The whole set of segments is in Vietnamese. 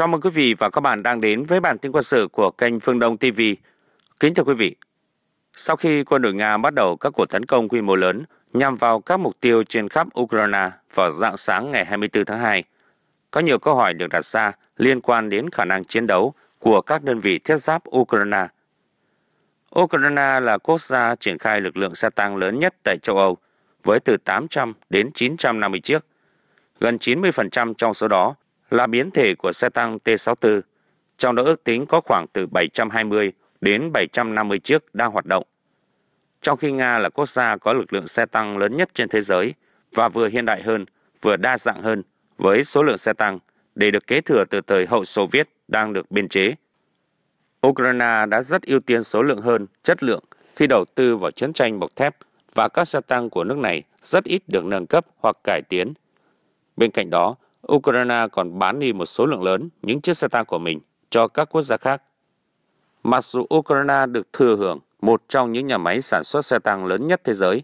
Chào mừng quý vị và các bạn đang đến với bản tin quân sự của kênh Phương Đông TV. Kính thưa quý vị, sau khi quân đội Nga bắt đầu các cuộc tấn công quy mô lớn nhằm vào các mục tiêu trên khắp Ukraine vào dạng sáng ngày 24 tháng 2, có nhiều câu hỏi được đặt ra liên quan đến khả năng chiến đấu của các đơn vị thiết giáp Ukraine. Ukraine là quốc gia triển khai lực lượng xe tăng lớn nhất tại châu Âu với từ 800 đến 950 chiếc. Gần 90% trong số đó là biến thể của xe tăng T-64, trong đó ước tính có khoảng từ 720 đến 750 chiếc đang hoạt động. Trong khi Nga là quốc gia có lực lượng xe tăng lớn nhất trên thế giới và vừa hiện đại hơn, vừa đa dạng hơn với số lượng xe tăng để được kế thừa từ thời hậu Xô Viết đang được biên chế. Ukraine đã rất ưu tiên số lượng hơn chất lượng khi đầu tư vào chiến tranh bọc thép và các xe tăng của nước này rất ít được nâng cấp hoặc cải tiến. Bên cạnh đó, Ukraine còn bán đi một số lượng lớn những chiếc xe tăng của mình cho các quốc gia khác. Mặc dù Ukraine được thừa hưởng một trong những nhà máy sản xuất xe tăng lớn nhất thế giới,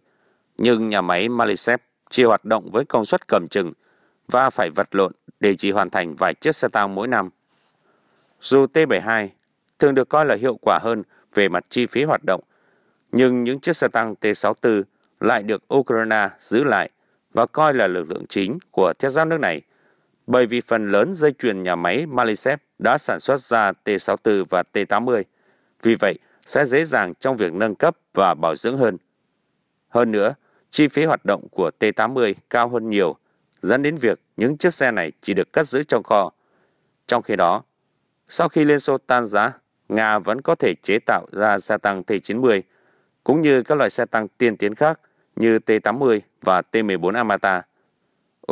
nhưng nhà máy Malisev chỉ hoạt động với công suất cầm chừng và phải vật lộn để chỉ hoàn thành vài chiếc xe tăng mỗi năm. Dù T-72 thường được coi là hiệu quả hơn về mặt chi phí hoạt động, nhưng những chiếc xe tăng T-64 lại được Ukraine giữ lại và coi là lực lượng chính của thiết giáp nước này – bởi vì phần lớn dây chuyền nhà máy Malisep đã sản xuất ra T64 và T80, vì vậy sẽ dễ dàng trong việc nâng cấp và bảo dưỡng hơn. Hơn nữa, chi phí hoạt động của T80 cao hơn nhiều, dẫn đến việc những chiếc xe này chỉ được cất giữ trong kho. Trong khi đó, sau khi Liên Xô tan giá, Nga vẫn có thể chế tạo ra xe tăng T90, cũng như các loại xe tăng tiên tiến khác như T80 và T14 Amata.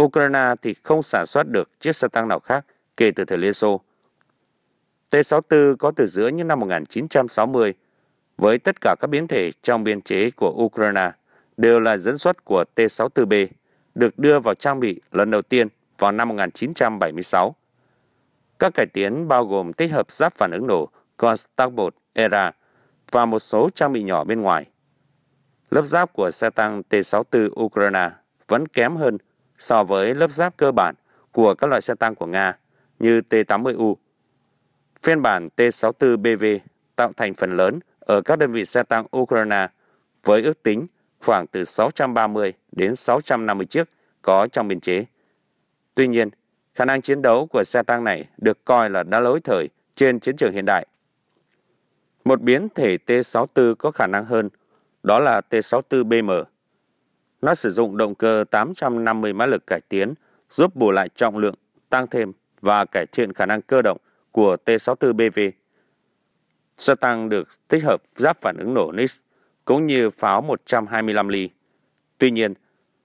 Ukraine thì không sản xuất được chiếc xe tăng nào khác kể từ thời Liên Xô. T-64 có từ giữa những năm 1960 với tất cả các biến thể trong biên chế của Ukraine đều là dẫn xuất của T-64B được đưa vào trang bị lần đầu tiên vào năm 1976. Các cải tiến bao gồm tích hợp giáp phản ứng nổ Constabot ERA và một số trang bị nhỏ bên ngoài. Lớp giáp của xe tăng T-64 Ukraine vẫn kém hơn so với lớp giáp cơ bản của các loại xe tăng của Nga như T-80U. Phiên bản T-64BV tạo thành phần lớn ở các đơn vị xe tăng Ukraine với ước tính khoảng từ 630 đến 650 chiếc có trong biên chế. Tuy nhiên, khả năng chiến đấu của xe tăng này được coi là đã lỗi thời trên chiến trường hiện đại. Một biến thể T-64 có khả năng hơn, đó là T-64BM nó sử dụng động cơ 850 mã lực cải tiến, giúp bù lại trọng lượng, tăng thêm và cải thiện khả năng cơ động của T64BV. Xe tăng được tích hợp giáp phản ứng nổ NIS cũng như pháo 125 ly. Tuy nhiên,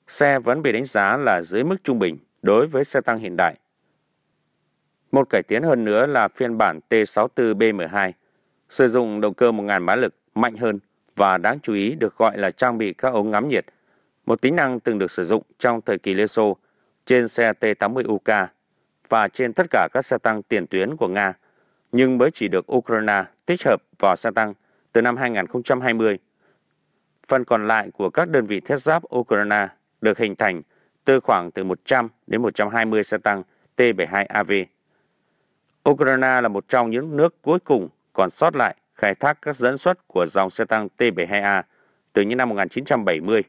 xe vẫn bị đánh giá là dưới mức trung bình đối với xe tăng hiện đại. Một cải tiến hơn nữa là phiên bản T64B12, sử dụng động cơ 1.000 mã lực mạnh hơn và đáng chú ý được gọi là trang bị các ống ngắm nhiệt một tính năng từng được sử dụng trong thời kỳ Liên Xô trên xe T-80UK và trên tất cả các xe tăng tiền tuyến của Nga, nhưng mới chỉ được Ukraine tích hợp vào xe tăng từ năm 2020. Phần còn lại của các đơn vị thiết giáp Ukraine được hình thành từ khoảng từ 100 đến 120 xe tăng T-72AV. Ukraine là một trong những nước cuối cùng còn sót lại khai thác các dẫn xuất của dòng xe tăng T-72A từ những năm 1970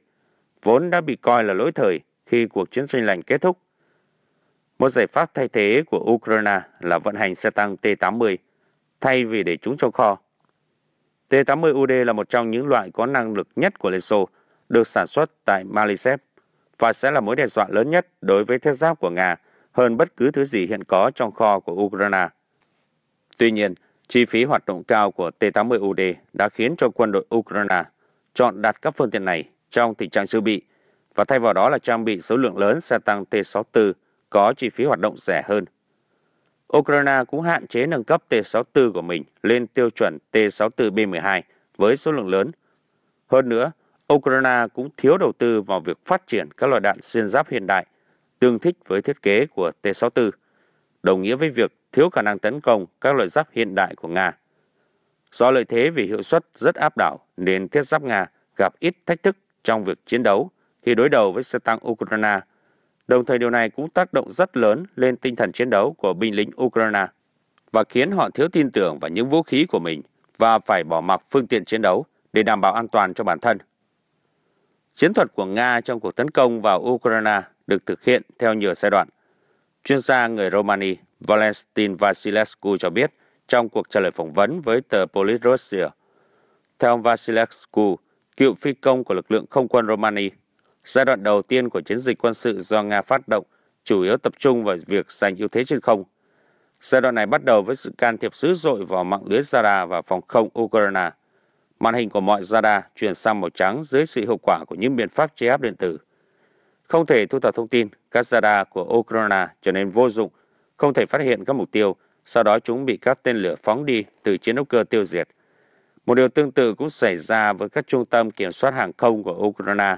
vốn đã bị coi là lỗi thời khi cuộc chiến tranh lành kết thúc. Một giải pháp thay thế của Ukraine là vận hành xe tăng T-80 thay vì để chúng trong kho. T-80UD là một trong những loại có năng lực nhất của Liên Xô, được sản xuất tại Malisev và sẽ là mối đe dọa lớn nhất đối với thiết giáp của Nga hơn bất cứ thứ gì hiện có trong kho của Ukraine. Tuy nhiên, chi phí hoạt động cao của T-80UD đã khiến cho quân đội Ukraine chọn đặt các phương tiện này trong tình trạng dự bị và thay vào đó là trang bị số lượng lớn xe tăng T-64 có chi phí hoạt động rẻ hơn. Ukraine cũng hạn chế nâng cấp T-64 của mình lên tiêu chuẩn T-64B12 với số lượng lớn. Hơn nữa, Ukraine cũng thiếu đầu tư vào việc phát triển các loại đạn xuyên giáp hiện đại tương thích với thiết kế của T-64, đồng nghĩa với việc thiếu khả năng tấn công các loại giáp hiện đại của Nga. Do lợi thế về hiệu suất rất áp đảo nên thiết giáp Nga gặp ít thách thức trong việc chiến đấu khi đối đầu với xe tăng Ukraine. Đồng thời điều này cũng tác động rất lớn lên tinh thần chiến đấu của binh lính Ukraine và khiến họ thiếu tin tưởng vào những vũ khí của mình và phải bỏ mặc phương tiện chiến đấu để đảm bảo an toàn cho bản thân. Chiến thuật của Nga trong cuộc tấn công vào Ukraine được thực hiện theo nhiều giai đoạn. Chuyên gia người Romania Valentin Vasilescu cho biết trong cuộc trả lời phỏng vấn với tờ Politrussia. Theo Vasilescu, cựu phi công của lực lượng không quân Romania. Giai đoạn đầu tiên của chiến dịch quân sự do Nga phát động chủ yếu tập trung vào việc giành ưu thế trên không. Giai đoạn này bắt đầu với sự can thiệp dữ dội vào mạng lưới radar và phòng không Ukraine. Màn hình của mọi radar chuyển sang màu trắng dưới sự hiệu quả của những biện pháp chế áp điện tử. Không thể thu thập thông tin, các radar của Ukraine trở nên vô dụng, không thể phát hiện các mục tiêu, sau đó chúng bị các tên lửa phóng đi từ chiến đấu cơ tiêu diệt – một điều tương tự cũng xảy ra với các trung tâm kiểm soát hàng không của Ukraine,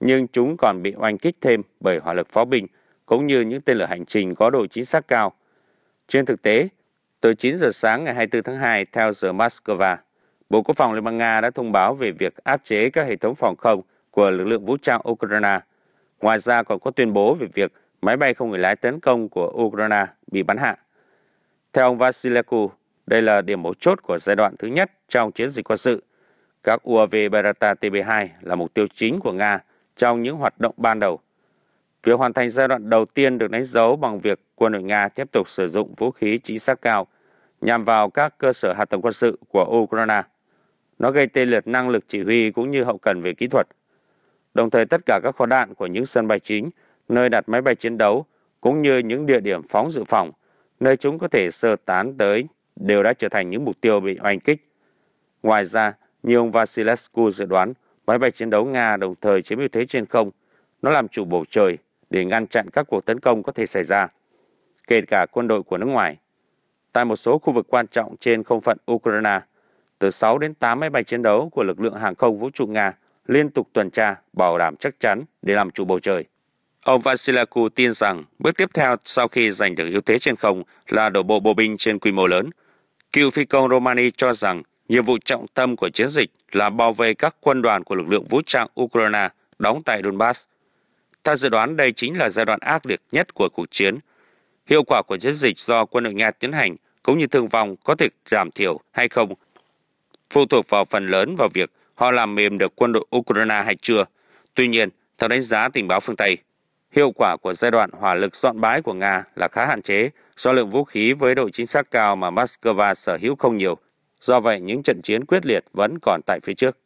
nhưng chúng còn bị oanh kích thêm bởi hỏa lực pháo binh, cũng như những tên lửa hành trình có độ chính xác cao. Trên thực tế, từ 9 giờ sáng ngày 24 tháng 2 theo giờ Moscow, Bộ Quốc phòng Liên bang Nga đã thông báo về việc áp chế các hệ thống phòng không của lực lượng vũ trang Ukraine. Ngoài ra còn có tuyên bố về việc máy bay không người lái tấn công của Ukraine bị bắn hạ. Theo ông Vasileku, đây là điểm mấu chốt của giai đoạn thứ nhất trong chiến dịch quân sự. Các UAV Beretta TB2 là mục tiêu chính của Nga trong những hoạt động ban đầu. Việc hoàn thành giai đoạn đầu tiên được đánh dấu bằng việc quân đội Nga tiếp tục sử dụng vũ khí chính xác cao nhằm vào các cơ sở hạ tầng quân sự của Ukraine. Nó gây tê liệt năng lực chỉ huy cũng như hậu cần về kỹ thuật. Đồng thời tất cả các kho đạn của những sân bay chính, nơi đặt máy bay chiến đấu, cũng như những địa điểm phóng dự phòng, nơi chúng có thể sơ tán tới đều đã trở thành những mục tiêu bị oanh kích. Ngoài ra, như ông Vasilescu dự đoán, máy bay chiến đấu Nga đồng thời chiếm ưu thế trên không. Nó làm chủ bầu trời để ngăn chặn các cuộc tấn công có thể xảy ra, kể cả quân đội của nước ngoài. Tại một số khu vực quan trọng trên không phận Ukraine, từ 6 đến 8 máy bay chiến đấu của lực lượng hàng không vũ trụ Nga liên tục tuần tra, bảo đảm chắc chắn để làm chủ bầu trời. Ông Vasilaku tin rằng bước tiếp theo sau khi giành được ưu thế trên không là đổ bộ bộ binh trên quy mô lớn – Cựu phi công Romani cho rằng nhiệm vụ trọng tâm của chiến dịch là bảo vệ các quân đoàn của lực lượng vũ trang Ukraine đóng tại Donbass. Ta dự đoán đây chính là giai đoạn ác liệt nhất của cuộc chiến. Hiệu quả của chiến dịch do quân đội Nga tiến hành cũng như thương vong có thể giảm thiểu hay không phụ thuộc vào phần lớn vào việc họ làm mềm được quân đội Ukraine hay chưa. Tuy nhiên, theo đánh giá tình báo phương Tây, hiệu quả của giai đoạn hỏa lực dọn bãi của Nga là khá hạn chế Do lượng vũ khí với độ chính xác cao mà Moscow sở hữu không nhiều, do vậy những trận chiến quyết liệt vẫn còn tại phía trước.